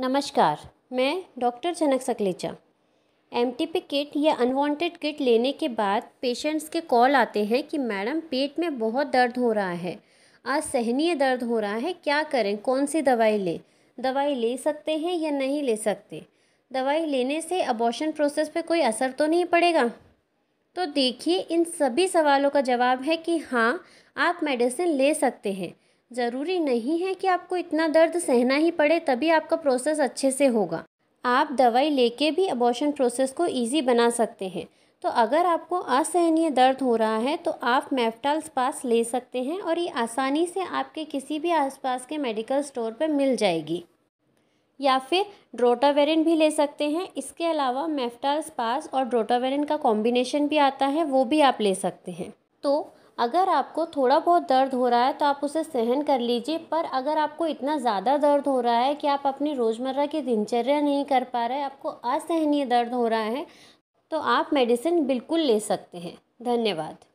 नमस्कार मैं doctor Janak Sakalecha M kit या अनवांटेड किट लेने के बाद पेशेंट्स के कॉल आते हैं कि मैडम पेट में बहुत दर्द हो रहा है असहनीय दर्द हो रहा है क्या करें कौन सी दवाई लें दवाई ले सकते हैं या नहीं ले सकते दवाई लेने से अबॉशन प्रोसेस पे कोई असर तो नहीं पड़ेगा तो देखिए इन सभी सवालों का जवाब है कि हाँ आप मेडिसिन ले सकते हैं ज़रूरी नहीं है कि आपको इतना दर्द सहना ही पड़े तभी आपका प्रोसेस अच्छे से होगा आप दवाई लेके भी अबॉर्शन प्रोसेस को ईजी बना सकते हैं तो अगर आपको असहनीय दर्द हो रहा है तो आप मेफ्टाल स्पास ले सकते हैं और ये आसानी से आपके किसी भी आसपास के मेडिकल स्टोर पर मिल जाएगी या फिर ड्रोटावेरिन भी ले सकते हैं इसके अलावा मेफ्टाल स्पास और ड्रोटावेरिन का कॉम्बिनेशन भी आता है वो भी आप ले सकते हैं तो अगर आपको थोड़ा बहुत दर्द हो रहा है तो आप उसे सहन कर लीजिए पर अगर आपको इतना ज़्यादा दर्द हो रहा है कि आप अपनी रोज़मर्रा की दिनचर्या नहीं कर पा रहे आपको असहनीय दर्द हो रहा है तो आप मेडिसिन बिल्कुल ले सकते हैं धन्यवाद